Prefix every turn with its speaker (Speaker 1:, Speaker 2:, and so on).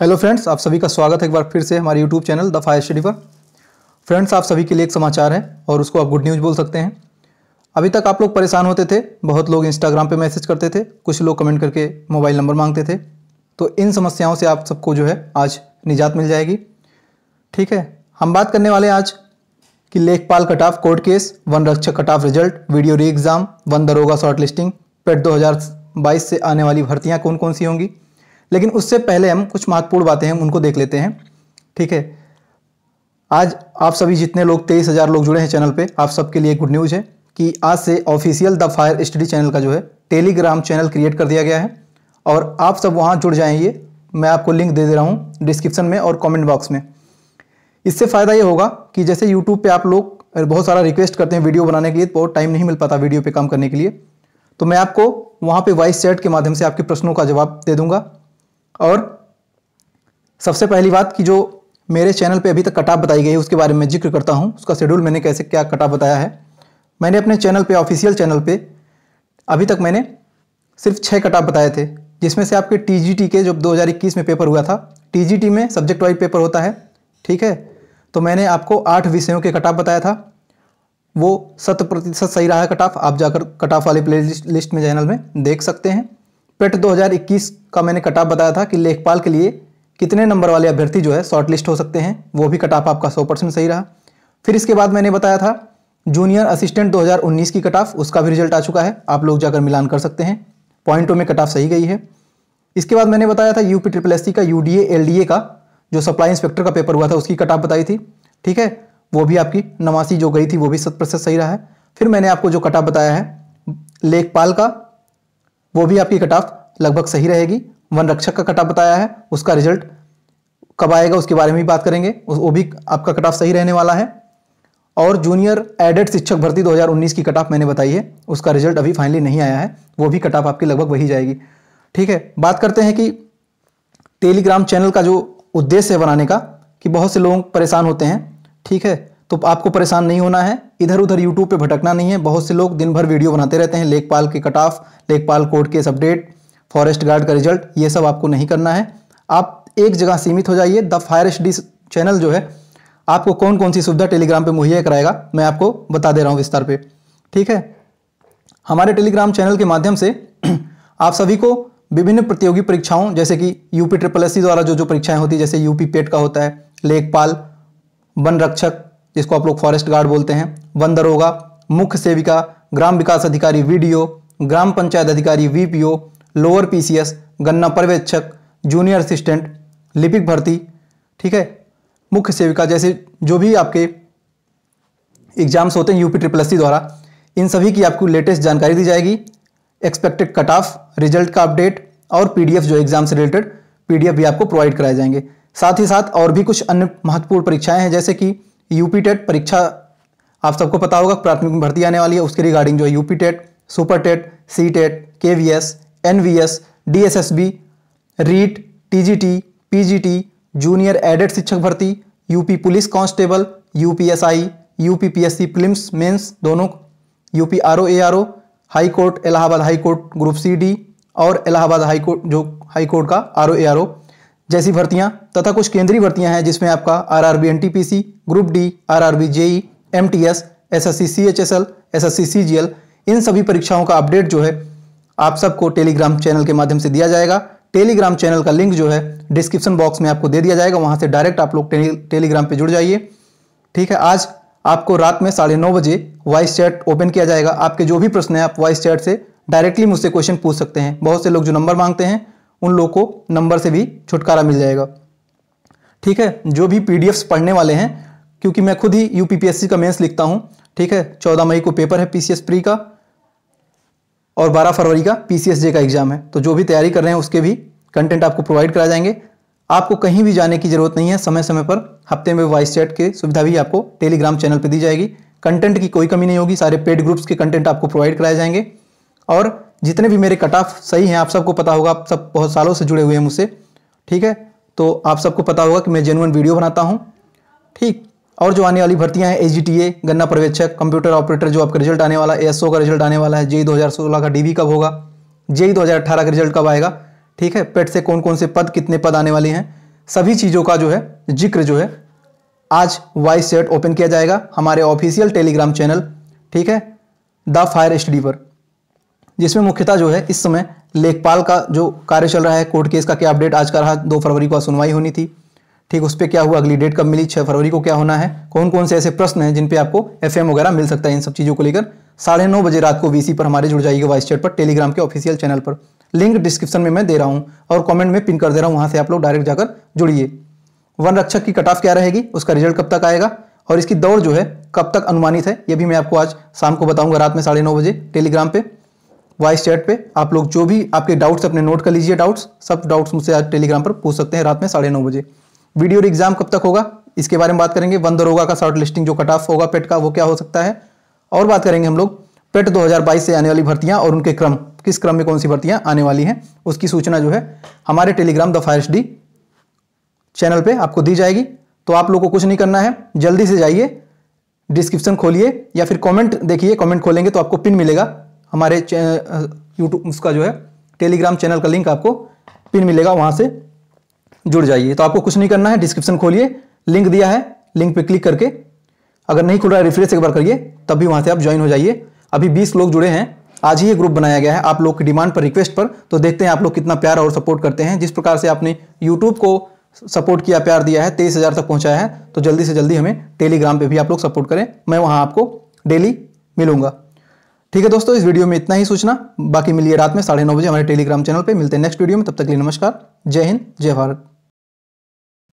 Speaker 1: hello friends आप सभी का स्वागत है एक बार फिर से हमारे YouTube channel the fire study पर फ्रेंड्स आप सभी के लिए एक समाचार है और उसको आप गुड न्यूज़ बोल सकते हैं अभी तक आप लोग परेशान होते थे बहुत लोग इंस्टाग्राम पे मैसेज करते थे कुछ लोग कमेंट करके मोबाइल नंबर मांगते थे तो इन समस्याओं से आप सबको जो है आज निजात मिल जाएगी ठीक है हम बात करने वाले आज कि लेखपाल कट ऑफ कोर्ट केस वन रक्षक cut off result video re exam वन दरोगा शॉर्ट लिस्टिंग पेट दो से आने वाली भर्तियाँ कौन कौन सी होंगी लेकिन उससे पहले हम कुछ महत्वपूर्ण बातें हैं उनको देख लेते हैं ठीक है आज आप सभी जितने लोग तेईस हज़ार लोग जुड़े हैं चैनल पे आप सबके लिए गुड न्यूज़ है कि आज से official the fire study channel का जो है टेलीग्राम चैनल क्रिएट कर दिया गया है और आप सब वहाँ जुड़ जाएंगे मैं आपको लिंक दे दे रहा हूँ डिस्क्रिप्शन में और कमेंट बॉक्स में इससे फ़ायदा ये होगा कि जैसे यूट्यूब पे आप लोग बहुत सारा रिक्वेस्ट करते हैं वीडियो बनाने के लिए बहुत टाइम नहीं मिल पाता वीडियो पे काम करने के लिए तो मैं आपको वहाँ पे वॉइस चैट के माध्यम से आपके प्रश्नों का जवाब दे दूंगा और सबसे पहली बात कि जो मेरे चैनल पे अभी तक कटाप बताई गई है उसके बारे में जिक्र करता हूँ उसका शेड्यूल मैंने कैसे क्या कटाप बताया है मैंने अपने चैनल पे ऑफिशियल चैनल पे अभी तक मैंने सिर्फ छः कटाप बताए थे जिसमें से आपके टी के जो दो में पेपर हुआ था टी में सब्जेक्ट वाइज पेपर होता है ठीक है तो मैंने आपको आठ विषयों के कटाप बताया था वो शत प्रतिशत सही रहा है कटाफ आप जाकर कटाफ वाले प्ले लिस्ट में चैनल में देख सकते हैं पेट 2021 का मैंने कटाप बताया था कि लेखपाल के लिए कितने नंबर वाले अभ्यर्थी जो है शॉर्टलिस्ट हो सकते हैं वो भी कटाप आपका 100 परसेंट सही रहा फिर इसके बाद मैंने बताया था जूनियर असिस्टेंट 2019 की कटाफ उसका भी रिजल्ट आ चुका है आप लोग जाकर मिलान कर सकते हैं पॉइंटों में कटाफ सही गई है इसके बाद मैंने बताया था यूपी ट्रिपल एस का यू डी एल का जो सप्लाई इंस्पेक्टर का पेपर हुआ था उसकी कटाफ बताई थी ठीक है वो भी आपकी नवासी जो गई थी वो भी शत प्रतिशत सही रहा है फिर मैंने आपको जो कटाप बताया है लेखपाल का वो भी आपकी कट ऑफ लगभग सही रहेगी वन रक्षक का कट ऑफ बताया है उसका रिजल्ट कब आएगा उसके बारे में भी बात करेंगे वो भी आपका कट ऑफ सही रहने वाला है और जूनियर एडेड शिक्षक भर्ती 2019 की कट ऑफ मैंने बताई है उसका रिजल्ट अभी फाइनली नहीं आया है वो भी कट ऑफ आपकी लगभग वही जाएगी ठीक है बात करते हैं कि टेलीग्राम चैनल का जो उद्देश्य है बनाने का कि बहुत से लोग परेशान होते हैं ठीक है तो आपको परेशान नहीं होना है इधर उधर यूट्यूब पे भटकना नहीं है बहुत से लोग दिन भर वीडियो बनाते रहते हैं लेखपाल के कट ऑफ लेखपाल court case update forest guard का रिजल्ट ये सब आपको नहीं करना है आप एक जगह सीमित हो जाइए द फायर एस चैनल जो है आपको कौन कौन सी सुविधा टेलीग्राम पर मुहैया कराएगा मैं आपको बता दे रहा हूँ विस्तार पर ठीक है हमारे टेलीग्राम चैनल के माध्यम से आप सभी को विभिन्न प्रतियोगी परीक्षाओं जैसे कि यूपी ट्रिपल एस द्वारा जो जो परीक्षाएं होती है जैसे यूपी पेट का होता है लेखपाल वन रक्षक जिसको आप लोग फॉरेस्ट गार्ड बोलते हैं वन दरोगा मुख्य सेविका ग्राम विकास अधिकारी वीडीओ ग्राम पंचायत अधिकारी वीपीओ लोअर पीसीएस गन्ना पर्यवेक्षक जूनियर असिस्टेंट लिपिक भर्ती ठीक है मुख्य सेविका जैसे जो भी आपके एग्जाम्स होते हैं यूपी ट्रिपल एस द्वारा इन सभी की आपको लेटेस्ट जानकारी दी जाएगी एक्सपेक्टेड कट ऑफ रिजल्ट का अपडेट और पीडीएफ जो एग्जाम से रिलेटेड पीडीएफ भी आपको प्रोवाइड कराए जाएंगे साथ ही साथ और भी कुछ अन्य महत्वपूर्ण परीक्षाएं हैं जैसे कि यूपी टेट परीक्षा आप सबको पता होगा प्राथमिक भर्ती आने वाली है उसके रिगार्डिंग जो है UP TET super TET C TET K V S N V S D S S B REET T G T P G T junior aided शिक्षक भर्ती UP police constable U P S I U P P S C film mains दोनों UP R O A R O high court Allahabad high court group C D और Allahabad high court जो high court का R O A R O जैसी भर्तियां तथा कुछ केंद्रीय भर्तियां हैं जिसमें आपका R R B N T P C group D R R B JE M T S S S C C H S L S S C C G L इन सभी परीक्षाओं का अपडेट जो है आप सबको टेलीग्राम चैनल के माध्यम से दिया जाएगा टेलीग्राम चैनल का लिंक जो है डिस्क्रिप्शन बॉक्स में आपको दे दिया जाएगा वहां से डायरेक्ट आप लोग टेलीग्राम पर जुड़ जाइए ठीक है आज आपको रात में साढ़े नौ बजे वॉइस चैट ओपन किया जाएगा आपके जो भी प्रश्न हैं आप वॉइस चैट से डायरेक्टली मुझसे क्वेश्चन पूछ सकते हैं बहुत से लोग जो नंबर मांगते हैं उन लोगों को नंबर से भी छुटकारा मिल जाएगा ठीक है जो भी पी पढ़ने वाले हैं क्योंकि मैं खुद ही यू का मेन्स लिखता हूँ ठीक है चौदह मई को पेपर है पी प्री का और 12 फरवरी का पी का एग्ज़ाम है तो जो भी तैयारी कर रहे हैं उसके भी कंटेंट आपको प्रोवाइड कराए जाएंगे आपको कहीं भी जाने की ज़रूरत नहीं है समय समय पर हफ्ते में वॉइस चैट की सुविधा भी आपको टेलीग्राम चैनल पर दी जाएगी कंटेंट की कोई कमी नहीं होगी सारे पेड ग्रुप्स के कंटेंट आपको प्रोवाइड कराए जाएंगे और जितने भी मेरे कट ऑफ सही हैं आप सबको पता होगा आप सब बहुत सालों से जुड़े हुए हैं मुझसे ठीक है तो आप सबको पता होगा कि मैं जेनुअन वीडियो बनाता हूँ ठीक और जो आने वाली भर्तियाँ हैं एच गन्ना पर्यवेक्षक कंप्यूटर ऑपरेटर जो आपका रिजल्ट आने वाला है एएसओ का रिजल्ट आने वाला है जेई 2016 का डीबी कब होगा जेई 2018 का रिजल्ट कब आएगा ठीक है पेट से कौन कौन से पद कितने पद आने वाले हैं सभी चीज़ों का जो है जिक्र जो है आज वाइस सेट ओपन किया जाएगा हमारे ऑफिशियल टेलीग्राम चैनल ठीक है द फायर स्टडी पर जिसमें मुख्यतः जो है इस समय लेखपाल का जो कार्य चल रहा है कोर्ट केस का क्या अपडेट आज का रहा दो फरवरी को सुनवाई होनी थी ठीक उस पर क्या हुआ अगली डेट कब मिली छः फरवरी को क्या होना है कौन कौन से ऐसे प्रश्न हैं जिन पे आपको एफ वगैरह मिल सकता है इन सब चीज़ों को लेकर साढ़े नौ बजे रात को वीसी पर हमारे जुड़ जाइएगा वाइस चैट पर टेलीग्राम के ऑफिशियल चैनल पर लिंक डिस्क्रिप्शन में मैं दे रहा हूँ और कॉमेंट में पिन कर दे रहा हूँ वहाँ से आप लोग डायरेक्ट जाकर जुड़िए वन रक्षक की कट ऑफ क्या रहेगी उसका रिजल्ट कब तक आएगा और इसकी दौड़ जो है कब तक अनुमानित है ये भी मैं आपको आज शाम को बताऊंगा रात में साढ़े नौ बजे टेलीग्राम पर वॉइस चैट पे आप लोग जो भी आपके डाउट्स अपने नोट कर लीजिए डाउट्स सब डाउट्स मुझसे आज टेलीग्राम पर पूछ सकते हैं रात में साढ़े नौ बजे वीडियो और एग्जाम कब तक होगा इसके बारे में बात करेंगे वन दरोगा का शॉर्ट लिस्टिंग जो कट ऑफ होगा पेट का वो क्या हो सकता है और बात करेंगे हम लोग पेट 2022 से आने वाली भर्तियां और उनके क्रम किस क्रम में कौन सी भर्तियां आने वाली हैं उसकी सूचना जो है हमारे टेलीग्राम द फायर डी चैनल पे आपको दी जाएगी तो आप लोग को कुछ नहीं करना है जल्दी से जाइए डिस्क्रिप्शन खोलिए या फिर कमेंट देखिए कमेंट खोलेंगे तो आपको पिन मिलेगा हमारे यूट्यूब उसका जो है टेलीग्राम चैनल का लिंक आपको पिन मिलेगा वहाँ से जुड़ जाइए तो आपको कुछ नहीं करना है डिस्क्रिप्शन खोलिए लिंक दिया है लिंक पे क्लिक करके अगर नहीं खुल रहा है रिफ्रेश एक बार करिए तब भी वहाँ से आप ज्वाइन हो जाइए अभी बीस लोग जुड़े हैं आज ही ये ग्रुप बनाया गया है आप लोग की डिमांड पर रिक्वेस्ट पर तो देखते हैं आप लोग कितना प्यार और सपोर्ट करते हैं जिस प्रकार से आपने यूट्यूब को सपोर्ट किया प्यार दिया है तेईस हज़ार तक पहुंचाया है तो जल्दी से जल्दी हमें टेलीग्राम पे भी आप लोग सपोर्ट करें मैं वहां आपको डेली मिलूंगा ठीक है दोस्तों इस वीडियो में इतना ही सूचना बाकी मिलिए रात में साढ़े नौ बजे हमारे टेलीग्राम चैनल पर मिलते हैं नेक्स्ट वीडियो में तब तक के लिए नमस्कार जय हिंद जय भारत